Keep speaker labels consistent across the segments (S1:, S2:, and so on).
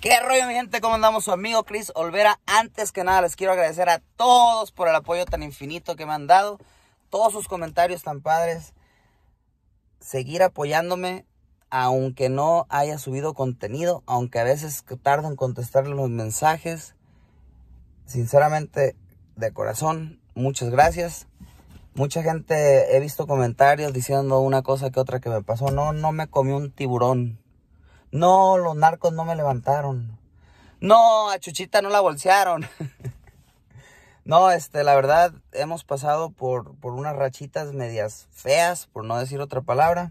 S1: ¿Qué rollo, mi gente? ¿Cómo andamos? Su amigo Chris Olvera. Antes que nada, les quiero agradecer a todos por el apoyo tan infinito que me han dado. Todos sus comentarios tan padres. Seguir apoyándome, aunque no haya subido contenido, aunque a veces tardo en contestarle los mensajes. Sinceramente, de corazón, muchas gracias. Mucha gente he visto comentarios diciendo una cosa que otra que me pasó. No, no me comí un tiburón no, los narcos no me levantaron. No, a Chuchita no la bolsearon. no, este, la verdad, hemos pasado por, por unas rachitas medias feas, por no decir otra palabra.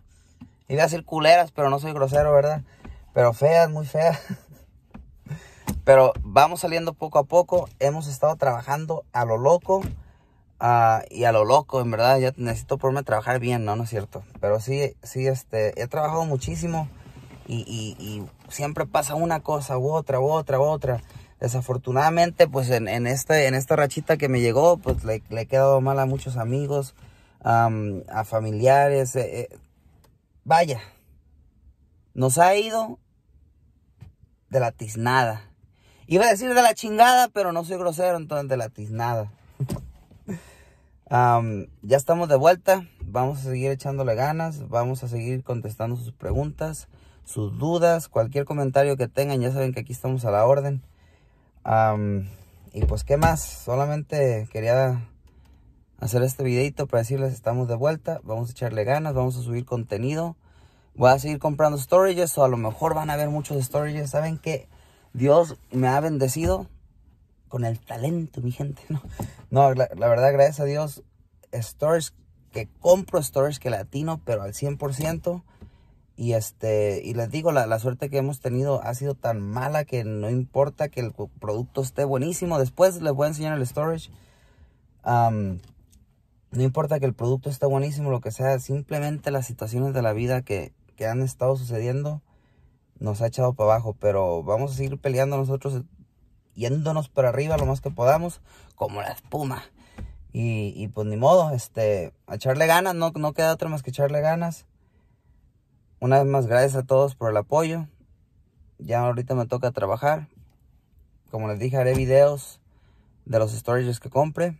S1: Iba a decir culeras, pero no soy grosero, ¿verdad? Pero feas, muy feas. pero vamos saliendo poco a poco. Hemos estado trabajando a lo loco. Ah, y a lo loco, en verdad, ya necesito ponerme a trabajar bien, ¿no? No es cierto. Pero sí, sí, este, he trabajado muchísimo y, siempre pasa una cosa u otra u otra u otra. Desafortunadamente, pues en, en este, esta rachita que me llegó, pues le, he quedado mal a muchos amigos, a familiares. Eh, eh, vaya, nos ha ido de la tiznada. Iba a decir de la chingada, pero no soy grosero, entonces de la tiznada. ya estamos de vuelta. Vamos a seguir echándole ganas, vamos a seguir contestando sus preguntas, sus dudas, cualquier comentario que tengan, ya saben que aquí estamos a la orden. y pues, ¿qué más? Solamente quería hacer este videito para decirles estamos de vuelta, vamos a echarle ganas, vamos a subir contenido. Voy a seguir comprando storages o a lo mejor van a haber muchos storages. ¿Saben que Dios me ha bendecido con el talento, mi gente. No, no la, la verdad, gracias a Dios, storage que compro storage que latino, pero al 100%. Y, este, y les digo, la, suerte que hemos tenido ha sido tan mala que no importa que el producto esté buenísimo. Después les voy a enseñar el storage. no importa que el producto esté buenísimo, lo que sea. Simplemente las situaciones de la vida que, que han estado sucediendo nos ha echado para abajo. Pero vamos a seguir peleando nosotros, yéndonos para arriba lo más que podamos, como la espuma. Y, y pues ni modo, este, echarle ganas, no, queda otra más que echarle ganas. Una vez más, gracias a todos por el apoyo. Ya ahorita me toca trabajar. Como les dije, haré videos de los storages que compre.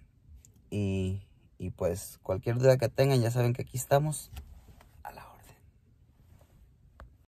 S1: Y, y pues cualquier duda que tengan, ya saben que aquí estamos.